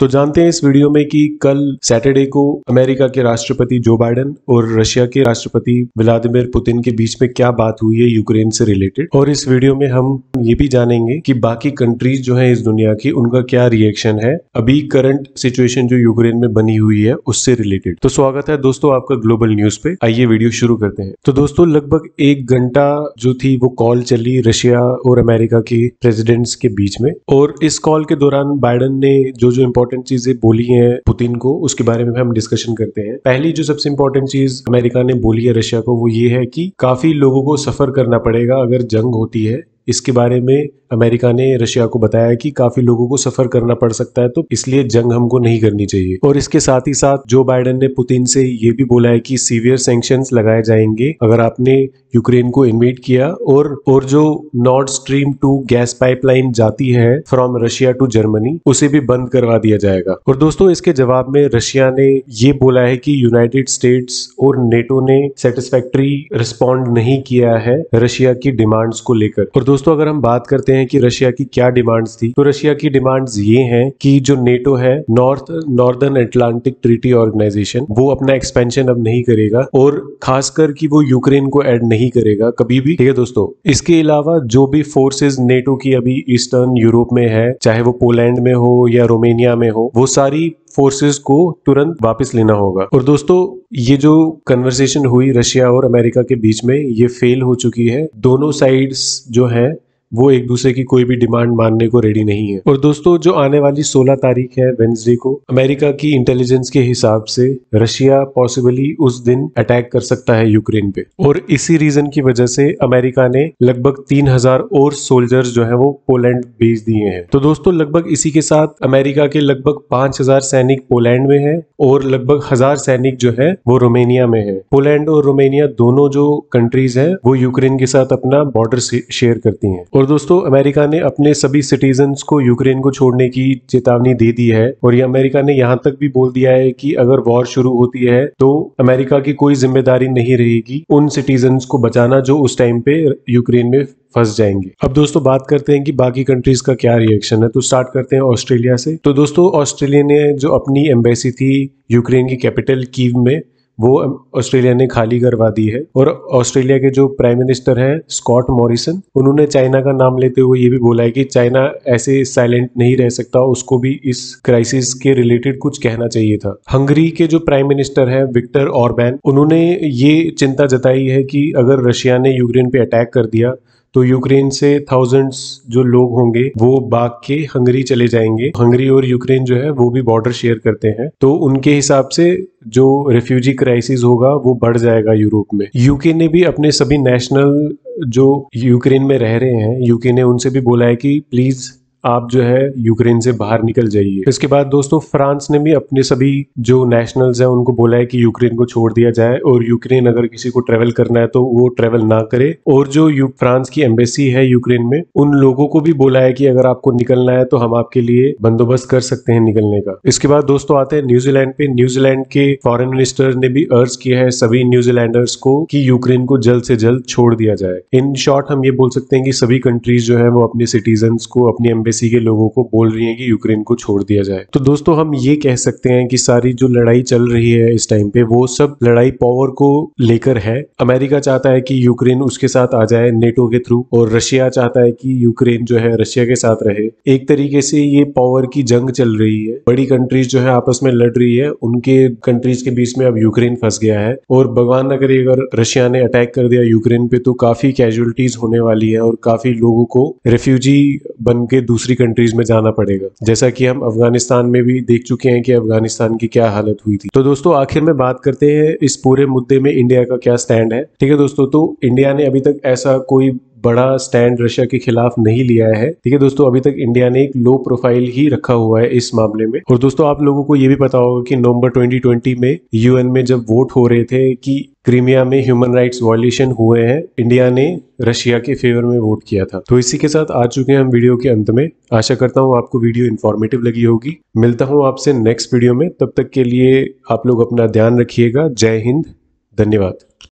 तो जानते हैं इस वीडियो में कि कल सैटरडे को अमेरिका के राष्ट्रपति जो बाइडेन और रशिया के राष्ट्रपति व्लादिमिर पुतिन के बीच में क्या बात हुई है यूक्रेन से रिलेटेड और इस वीडियो में हम ये भी जानेंगे कि बाकी कंट्रीज जो हैं इस दुनिया की उनका क्या रिएक्शन है अभी करंट सिचुएशन जो यूक्रेन में बनी हुई है उससे रिलेटेड तो स्वागत है दोस्तों आपका ग्लोबल न्यूज पे आइए वीडियो शुरू करते हैं तो दोस्तों लगभग एक घंटा जो थी वो कॉल चली रशिया और अमेरिका के प्रेजिडेंट्स के बीच में और इस कॉल के दौरान बाइडन ने जो जो इंपॉर्टेंट चीजें बोली हैं पुतिन को उसके बारे में हम डिस्कशन करते हैं पहली जो सबसे इंपॉर्टेंट चीज अमेरिका ने बोली है रशिया को वो ये है कि काफी लोगों को सफर करना पड़ेगा अगर जंग होती है इसके बारे में अमेरिका ने रशिया को बताया कि काफी लोगों को सफर करना पड़ सकता है तो इसलिए जंग हमको नहीं करनी चाहिए और इसके साथ ही साथ जो बाइडन ने पुतिन से ये भी बोला है कि सीवियर सेंक्शन लगाए जाएंगे अगर आपने यूक्रेन को इन्वेट किया और और जो Nord Stream two gas pipeline जाती है फ्रॉम रशिया टू जर्मनी उसे भी बंद करवा दिया जाएगा और दोस्तों इसके जवाब में रशिया ने ये बोला है कि यूनाइटेड स्टेट्स और नेटो ने सेटिस्फैक्ट्री रिस्पॉन्ड नहीं किया है रशिया की डिमांड्स को लेकर और दोस्तों अगर हम बात करते हैं हैं कि रशिया की क्या डिमांड्स थी तो रशिया की डिमांड्स ये हैं कि जो नेटो है North Northern Atlantic Treaty Organisation वो अपना एक्सपेंशन अब नहीं करेगा और खासकर कि वो यूक्रेन को ऐड नहीं करेगा कभी भी ठीक है दोस्तों इसके अलावा जो भी फोर्सेज नेटो की अभी ईस्टर्न यूरोप में है चाहे वो पोलैंड में हो या रोमेनिया में हो वो सारी फोर्सेस को तुरंत वापस लेना होगा और दोस्तों ये जो कन्वर्सेशन हुई रशिया और अमेरिका के बीच में ये फेल हो चुकी है दोनों साइड्स जो है वो एक दूसरे की कोई भी डिमांड मानने को रेडी नहीं है और दोस्तों जो आने वाली 16 तारीख है वेंसडे को अमेरिका की इंटेलिजेंस के हिसाब से रशिया पॉसिबली उस दिन अटैक कर सकता है यूक्रेन पे और इसी रीजन की वजह से अमेरिका ने लगभग 3000 और सोल्जर्स जो है वो पोलैंड भेज दिए हैं तो दोस्तों लगभग इसी के साथ अमेरिका के लगभग पांच सैनिक पोलैंड में है और लगभग हजार सैनिक जो है वो रोमेनिया में है पोलैंड और रोमेनिया दोनों जो कंट्रीज है वो यूक्रेन के साथ अपना बॉर्डर शेयर करती है और और दोस्तों अमेरिका ने अपने सभी सिटीजन्स को यूक्रेन को छोड़ने की चेतावनी दे दी है और ये अमेरिका ने यहाँ तक भी बोल दिया है कि अगर वॉर शुरू होती है तो अमेरिका की कोई जिम्मेदारी नहीं रहेगी उन सिटीजन्स को बचाना जो उस टाइम पे यूक्रेन में फंस जाएंगे अब दोस्तों बात करते हैं कि बाकी कंट्रीज का क्या रिएक्शन है तो स्टार्ट करते हैं ऑस्ट्रेलिया से तो दोस्तों ऑस्ट्रेलिया ने जो अपनी एम्बेसी थी यूक्रेन की कैपिटल कीव में वो ऑस्ट्रेलिया ने खाली करवा दी है और ऑस्ट्रेलिया के जो प्राइम मिनिस्टर हैं स्कॉट मॉरिसन उन्होंने चाइना का नाम लेते हुए ये भी बोला है कि चाइना ऐसे साइलेंट नहीं रह सकता उसको भी इस क्राइसिस के रिलेटेड कुछ कहना चाहिए था हंगरी के जो प्राइम मिनिस्टर हैं विक्टर ऑरबैन उन्होंने ये चिंता जताई है कि अगर रशिया ने यूक्रेन पे अटैक कर दिया तो यूक्रेन से थाउजेंड्स जो लोग होंगे वो बाग के हंगरी चले जाएंगे हंगरी और यूक्रेन जो है वो भी बॉर्डर शेयर करते हैं तो उनके हिसाब से जो रेफ्यूजी क्राइसिस होगा वो बढ़ जाएगा यूरोप में यूके ने भी अपने सभी नेशनल जो यूक्रेन में रह रहे हैं यूके ने उनसे भी बोला है कि प्लीज़ आप जो है यूक्रेन से बाहर निकल जाइए इसके बाद दोस्तों फ्रांस ने भी अपने सभी जो नेशनल्स हैं उनको बोला है कि यूक्रेन को छोड़ दिया जाए और यूक्रेन अगर किसी को ट्रेवल करना है तो वो ट्रेवल ना करे और जो फ्रांस की एम्बेसी है यूक्रेन में उन लोगों को भी बोला है कि अगर आपको निकलना है तो हम आपके लिए बंदोबस्त कर सकते हैं निकलने का इसके बाद दोस्तों आते हैं न्यूजीलैंड पे न्यूजीलैंड के फॉरन मिनिस्टर ने भी अर्ज किया है सभी न्यूजीलैंडर्स को कि यूक्रेन को जल्द से जल्द छोड़ दिया जाए इन शॉर्ट हम ये बोल सकते हैं कि सभी कंट्रीज जो है वो अपने सिटीजन को अपनी एम्बेसी यूएसए के लोगों को बोल रही है कि यूक्रेन को छोड़ दिया जाए तो दोस्तों हम ये कह सकते हैं कि सारी जो लड़ाई चल रही है इस टाइम पे वो सब लड़ाई पावर को लेकर है अमेरिका चाहता है कि यूक्रेन उसके साथ आ जाए नेटो के थ्रू और रशिया चाहता है कि यूक्रेन जो है रशिया के साथ रहे एक तरीके से ये पावर की जंग चल रही है बड़ी कंट्रीज जो है आपस में लड़ रही है उनके कंट्रीज के बीच में अब यूक्रेन फंस गया है और भगवान न करे अगर रशिया ने अटैक कर दिया यूक्रेन पे तो काफी कैजुअलिटीज होने वाली है और काफी लोगों को रेफ्यूजी बन के दूसरे दूसरी कंट्रीज में जाना पड़ेगा जैसा कि हम अफगानिस्तान में भी देख चुके हैं कि अफगानिस्तान की क्या हालत हुई थी तो दोस्तों आखिर में बात करते हैं इस पूरे मुद्दे में इंडिया का क्या स्टैंड है ठीक है दोस्तों तो इंडिया ने अभी तक ऐसा कोई बड़ा स्टैंड रशिया के खिलाफ नहीं लिया है ठीक है दोस्तों अभी तक इंडिया ने एक लो प्रोफाइल ही रखा हुआ है इस मामले में और दोस्तों आप लोगों को ये भी पता होगा कि नवंबर 2020 में यूएन में जब वोट हो रहे थे कि क्रीमिया में ह्यूमन राइट्स वायोलेशन हुए हैं इंडिया ने रशिया के फेवर में वोट किया था तो इसी के साथ आ चुके हैं हम वीडियो के अंत में आशा करता हूँ आपको वीडियो इन्फॉर्मेटिव लगी होगी मिलता हूँ आपसे नेक्स्ट वीडियो में तब तक के लिए आप लोग अपना ध्यान रखिएगा जय हिंद धन्यवाद